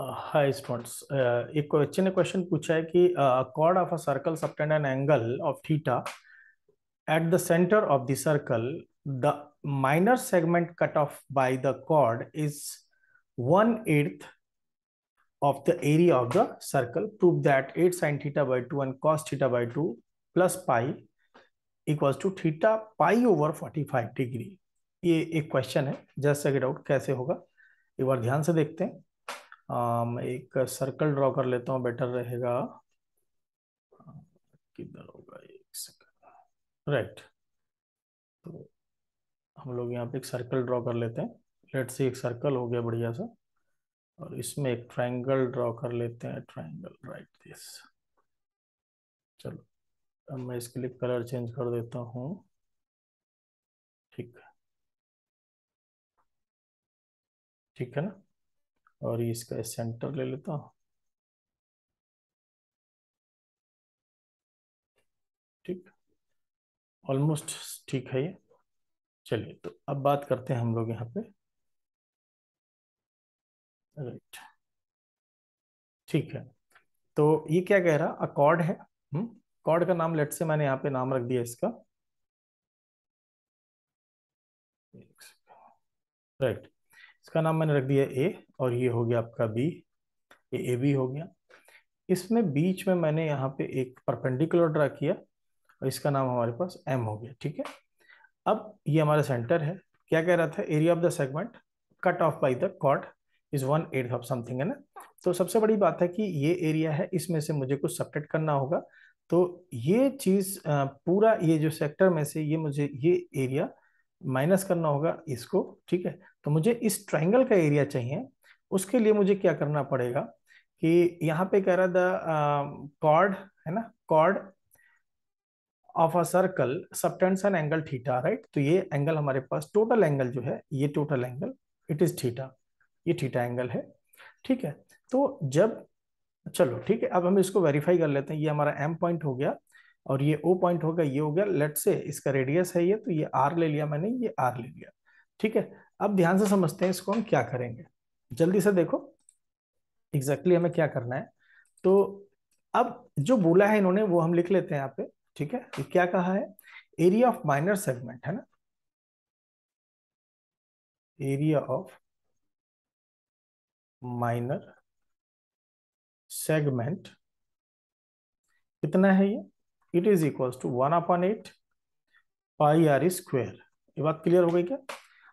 High uh, students uh, एक बच्चे ने क्वेश्चन पूछा है कि chord of a circle subtend an angle of theta at the centre of the circle the minor segment cut off by the chord is one eighth the area of the circle prove that eight sine theta by two and and theta by two plus pi equals to theta pi over forty five degree ये एक question है just set out कैसे होगा एक बार ध्यान से देखते हैं आम, एक सर्कल ड्रॉ कर लेता हूँ बेटर रहेगा किधर होगा एक सेकंड राइट तो हम लोग यहाँ पे एक सर्कल ड्रॉ कर लेते हैं लेट सी एक सर्कल हो गया बढ़िया सा और इसमें एक ट्रायंगल ड्रॉ कर लेते हैं ट्रायंगल राइट दिस चलो अब मैं इसके लिए कलर चेंज कर देता हूँ ठीक है ठीक है ना और इसका सेंटर ले लेता हूँ ठीक ऑलमोस्ट ठीक है ये चलिए तो अब बात करते हैं हम लोग यहाँ पे राइट ठीक है तो ये क्या कह रहा अकॉर्ड है कॉर्ड हम्म। का नाम लेट से मैंने यहाँ पे नाम रख दिया इसका राइट इसका नाम मैंने रख दिया ए और ये हो गया आपका बी ये ए बी हो गया इसमें बीच में मैंने यहाँ पे एक परपेंडिकुलर ड्रा किया और इसका नाम हमारे पास एम हो गया ठीक है अब ये हमारा सेंटर है क्या कह रहा था area of the segment cut off by the कॉड is one eight of something है ना तो सबसे बड़ी बात है कि ये एरिया है इसमें से मुझे कुछ सपरेट करना होगा तो ये चीज़ पूरा ये जो सेक्टर में से ये मुझे ये एरिया माइनस करना होगा इसको ठीक है तो मुझे इस ट्राइंगल का एरिया चाहिए उसके लिए मुझे क्या करना पड़ेगा कि यहाँ पे कह रहा था कॉर्ड है ना chord of a circle subtends an angle theta right तो ये एंगल हमारे पास टोटल एंगल जो है ये total angle it is theta ये थीटा एंगल है ठीक है तो जब चलो ठीक है अब हम इसको वेरीफाई कर लेते हैं ये हमारा एम पॉइंट हो गया और ये ओ पॉइंट हो गया ये हो गया लेट से इसका रेडियस है ये तो ये आर ले लिया मैंने ये आर ले लिया ठीक है अब ध्यान से समझते हैं इसको हम क्या करेंगे जल्दी से देखो एग्जैक्टली exactly हमें क्या करना है तो अब जो बोला है इन्होंने वो हम लिख लेते हैं यहाँ पे ठीक है ये क्या कहा है एरिया ऑफ माइनर सेगमेंट है ना एरिया ऑफ माइनर सेगमेंट कितना है ये it is equal to one upon eight pi are square ये बात क्लियर हो गई क्या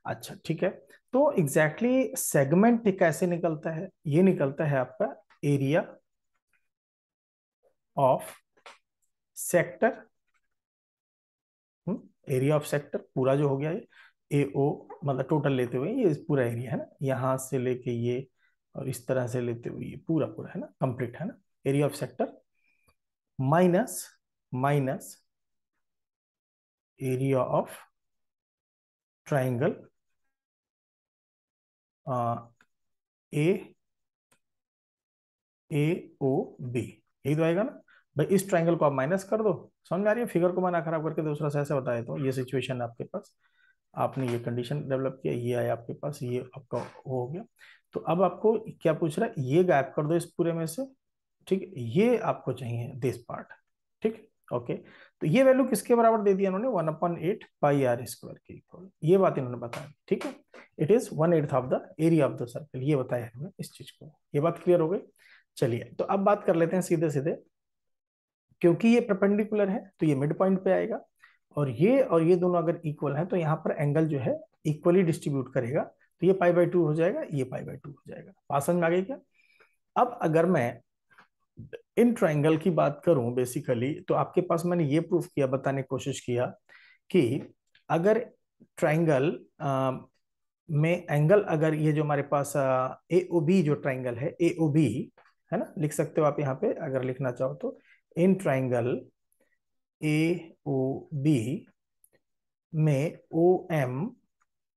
अच्छा ठीक है तो एग्जैक्टली exactly सेगमेंट कैसे निकलता है ये निकलता है आपका area of sector area of sector पूरा जो हो गया ये ए ओ मतलब टोटल लेते हुए ये पूरा एरिया है ना यहां से लेके ये और इस तरह से लेते हुए ये पूरा पूरा है ना कंप्लीट है ना area of sector minus minus area of triangle A A O B यही तो आएगा ना भाई इस ट्राइंगल को आप माइनस कर दो समझ आ रही है फिगर को मैं ना खराब करके दूसरा से ऐसे बताए तो ये सिचुएशन है आपके पास आपने ये कंडीशन डेवलप किया ये आया आपके पास ये आपका वो हो गया तो अब आपको क्या पूछ रहा है ये गायब कर दो इस पूरे में से ठीक ये आपको चाहिए दिस पार्ट ठीक ओके तो ये वैल्यू किसके बराबर दे दिया उन्होंने one upon eight by R square के इक्वल ये बात इन्होंने बताया ठीक है it is one eight of the area of the circle ये बताया हमें इस चीज को ये बात क्लियर हो गई चलिए तो अब बात कर लेते हैं सीधे सीधे क्योंकि ये प्रपेंडिकुलर है तो ये मिड पॉइंट पे आएगा और ये और ये दोनों अगर इक्वल है तो यहाँ पर एंगल जो है इक्वली डिस्ट्रीब्यूट करेगा तो ये पाई बाई टू हो जाएगा ये पाई बाई टू हो जाएगा पासन में आ गई क्या अब अगर मैं इन ट्राइंगल की बात करूं बेसिकली तो आपके पास मैंने ये प्रूफ किया बताने की कोशिश किया कि अगर ट्राइंगल में एंगल अगर ये जो हमारे पास ए ओ बी जो ट्राइंगल है ए ओ बी है ना लिख सकते हो आप यहाँ पे अगर लिखना चाहो तो in triangle A O B में O M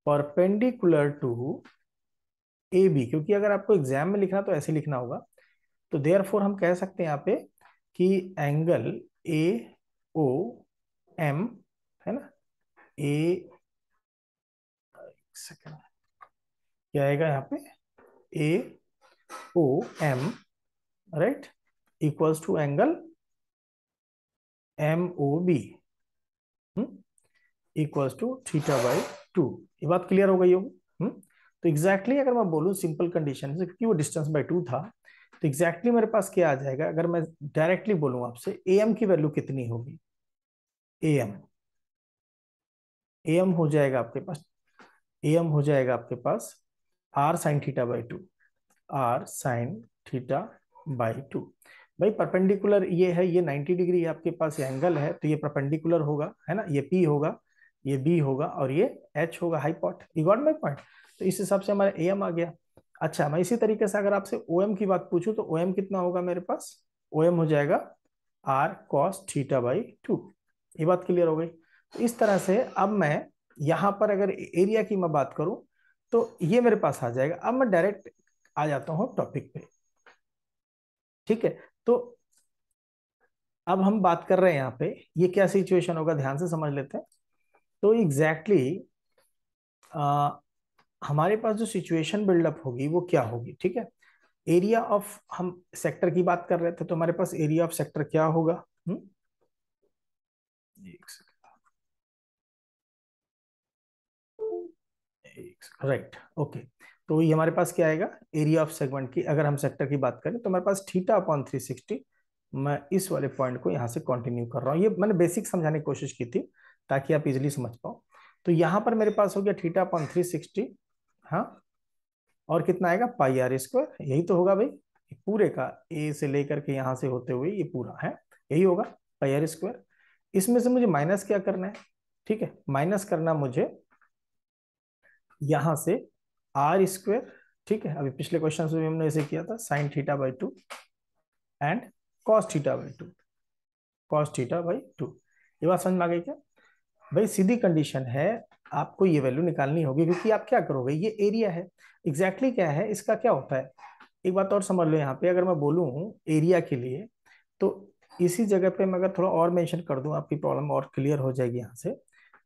perpendicular to A B क्योंकि अगर आपको एग्जाम में लिखना तो ऐसे लिखना होगा तो देयर फोर हम कह सकते हैं यहाँ पे कि एंगल ए ओ एम है ना ए सेकेंड क्या आएगा यहाँ पे A O M right equals to angle M O B equals to theta by two ये बात क्लियर हो गई होगी हम्म? तो एग्जैक्टली exactly अगर मैं बोलूँ सिंपल कंडीशन से क्योंकि वो डिस्टेंस बाई टू था तो एग्जैक्टली मेरे पास क्या आ जाएगा अगर मैं डायरेक्टली बोलूं आपसे ए एम की वैल्यू कितनी होगी ए एम ए एम हो जाएगा आपके पास ए एम हो जाएगा आपके पास R sine theta by two R sine theta by two भाई परपेंडिकुलर ये है ये 90 डिग्री आपके पास ये एंगल है तो ये परपेंडिकुलर होगा है ना ये पी होगा ये बी होगा और ये एच होगा पॉट यू गॉट माई पॉइंट तो इस हिसाब से हमारा ए एम आ गया अच्छा मैं इसी तरीके से अगर आपसे ओ एम की बात पूछूं तो ओ एम कितना होगा मेरे पास ओ एम हो जाएगा R cos theta by two ये बात क्लियर हो गई तो इस तरह से अब मैं यहाँ पर अगर एरिया की मैं बात करूं तो ये मेरे पास आ जाएगा अब मैं डायरेक्ट आ जाता हूँ टॉपिक पे ठीक है तो अब हम बात कर रहे हैं यहाँ पे ये क्या सिचुएशन होगा ध्यान से समझ लेते हैं तो एग्जैक्टली exactly, हमारे पास जो सिचुएशन बिल्डअप होगी वो क्या होगी ठीक है एरिया ऑफ हम सेक्टर की बात कर रहे थे तो हमारे पास एरिया ऑफ सेक्टर क्या होगा राइट हम्म? ओके तो ये हमारे पास क्या आएगा एरिया ऑफ सेगमेंट की अगर हम सेक्टर की बात करें तो हमारे पास थीटा अपॉन थ्री सिक्सटी मैं इस वाले पॉइंट को यहाँ से कंटिन्यू कर रहा हूँ ये मैंने बेसिक समझाने की कोशिश की थी ताकि आप इजिली समझ पाओ तो यहाँ पर मेरे पास हो गया थीटा अपॉन थ्री सिक्सटी हाँ और कितना आएगा पाई आर स्क्वायर यही तो होगा भाई पूरे का ए से लेकर के यहाँ से होते हुए ये पूरा है यही होगा पाई आर स्क्वायर इसमें से मुझे माइनस क्या करना है ठीक है माइनस करना मुझे यहां से आर स्क्वायर ठीक है अभी पिछले क्वेश्चन में हमने ऐसे किया था sine theta by two and cos theta by two cos theta by two ये बात समझ में आ गई क्या भाई सीधी कंडीशन है आपको ये वैल्यू निकालनी होगी क्योंकि आप क्या करोगे ये एरिया है एग्जैक्टली exactly क्या है इसका क्या होता है एक बात और समझ लो यहाँ पे अगर मैं बोलूँ एरिया के लिए तो इसी जगह पे मैं अगर थोड़ा और मेंशन कर दूँ आपकी प्रॉब्लम और क्लियर हो जाएगी यहाँ से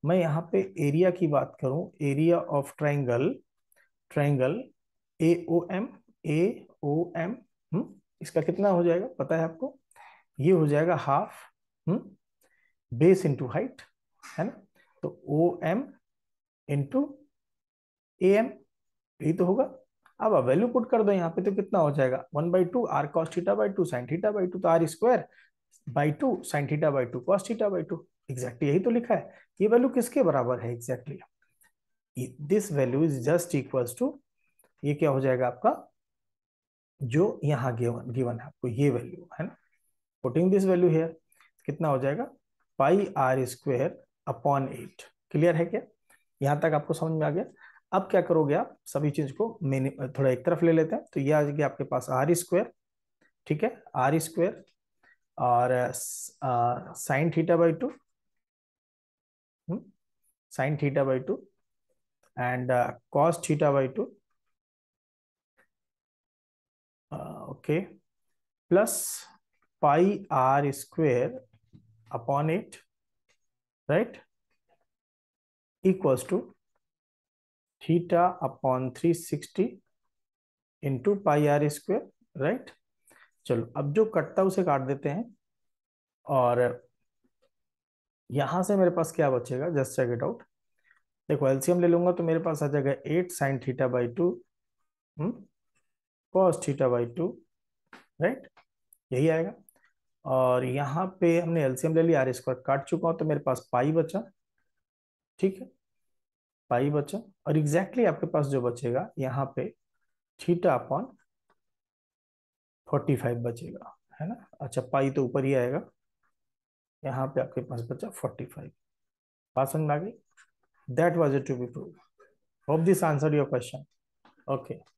मैं यहाँ पे एरिया की बात करूँ area of triangle triangle A O M A O M इसका कितना हो जाएगा पता है आपको ये हो जाएगा हाफ बेस इंटू हाइट है ना तो O M into A M यही तो होगा अब आप वैल्यू पुट कर दो यहाँ पे तो कितना हो जाएगा one by two r cos theta by two sine theta by two तो r square by two sine theta by two cos theta by two exactly यही तो लिखा है ये वैल्यू किसके बराबर है exactly this value is just equal to ये क्या हो जाएगा आपका जो यहाँ गिवन गिवन है आपको ये वैल्यू है ना पुटिंग दिस वैल्यू हेयर कितना हो जाएगा pi are square upon eight clear है क्या यहाँ तक आपको समझ में आ गया अब क्या करोगे आप सभी चीज को मैंने थोड़ा एक तरफ ले लेते हैं तो ये आ जाएगी आपके पास आर स्क्वेयर e ठीक है आर स्क्वेयर e और sine theta by two sine theta by two and cos theta by two okay plus pi are square upon eight right equals to theta upon 360 into pi are square right चलो अब जो कटता है उसे काट देते हैं और यहां से मेरे पास क्या बचेगा जस्ट चेक इट आउट देखो एलसीएम ले लूंगा तो मेरे पास आ जाएगा eight sine theta by two cos theta by two right यही आएगा और यहाँ पे हमने एलसीएम ले लिया आर स्क्वायर काट चुका हूं तो मेरे पास पाई बचा ठीक है पाई बचा और एग्जैक्टली आपके पास जो बचेगा यहाँ पे थीटा अपॉन फोर्टी फाइव बचेगा है ना अच्छा पाई तो ऊपर ही आएगा यहाँ पे आपके पास बचा फोर्टी फाइव बात समझ में आ गई that was it to be prove hope this answer your question okay